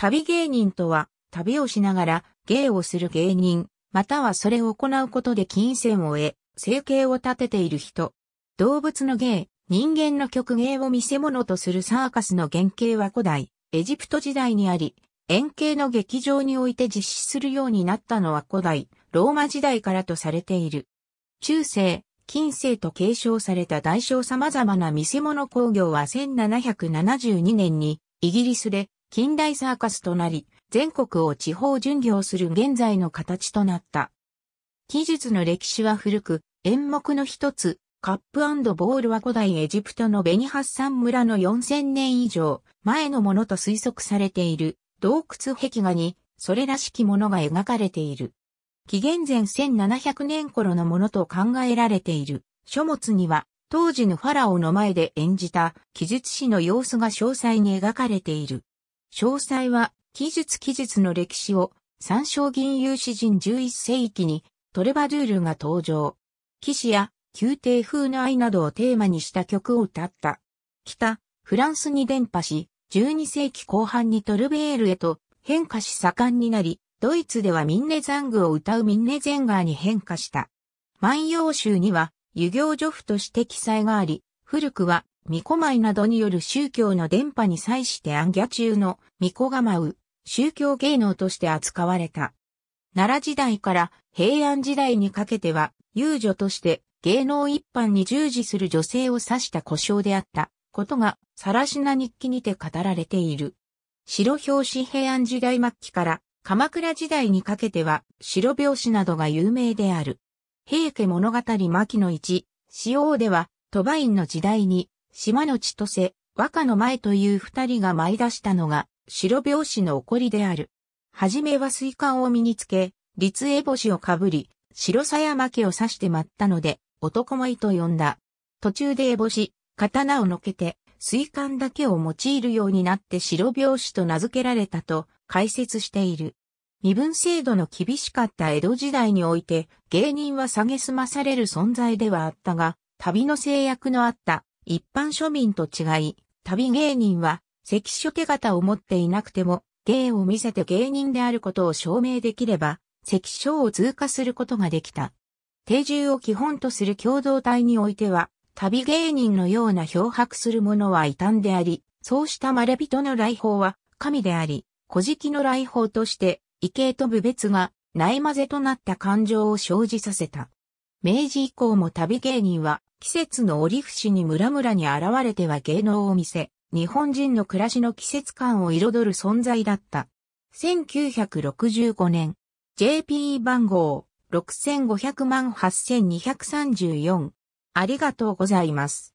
旅芸人とは、旅をしながら芸をする芸人、またはそれを行うことで金銭を得、生計を立てている人。動物の芸、人間の曲芸を見せ物とするサーカスの原型は古代、エジプト時代にあり、円形の劇場において実施するようになったのは古代、ローマ時代からとされている。中世、近世と継承された大小様々な見せ物工業は1772年にイギリスで近代サーカスとなり、全国を地方巡業する現在の形となった。記述の歴史は古く、演目の一つ、カップボールは古代エジプトのベニハッサン村の4000年以上前のものと推測されている洞窟壁画にそれらしきものが描かれている。紀元前1700年頃のものと考えられている書物には当時のファラオの前で演じた記述師の様子が詳細に描かれている。詳細は、記述記述の歴史を、参照銀融詩人11世紀に、トレバドゥールが登場。騎士や、宮廷風の愛などをテーマにした曲を歌った。北、フランスに伝播し、12世紀後半にトルベールへと変化し盛んになり、ドイツではミンネザングを歌うミンネゼンガーに変化した。万葉集には、遊行女婦として記載があり、古くは巫女舞などによる宗教の伝播に際して暗夜中の巫女が舞う宗教芸能として扱われた。奈良時代から平安時代にかけては遊女として芸能一般に従事する女性を指した故障であったことが、さらしな日記にて語られている。白表紙平安時代末期から鎌倉時代にかけては白表紙などが有名である。平家物語巻の一、使用では、鳥羽院の時代に島の千歳、和歌の前という二人が舞い出したのが、白拍子の起こりである。はじめは水管を身につけ、立栄星をかぶり、白さや巻を刺して舞ったので、男舞と呼んだ。途中で烏星、刀をのけて、水管だけを用いるようになって白拍子と名付けられたと解説している。身分制度の厳しかった江戸時代において芸人は下げまされる存在ではあったが、旅の制約のあった一般庶民と違い、旅芸人は、関所手形を持っていなくても、芸を見せて芸人であることを証明できれば、関所を通過することができた。定住を基本とする共同体においては、旅芸人のような漂白する者は異端であり、そうしたまれびとの来訪は神であり、古事記の来訪として、異形と部別がない混ぜとなった感情を生じさせた。明治以降も旅芸人は季節の折節に村々に現れては芸能を見せ、日本人の暮らしの季節感を彩る存在だった。1965年、j p 番号6500万8234。ありがとうございます。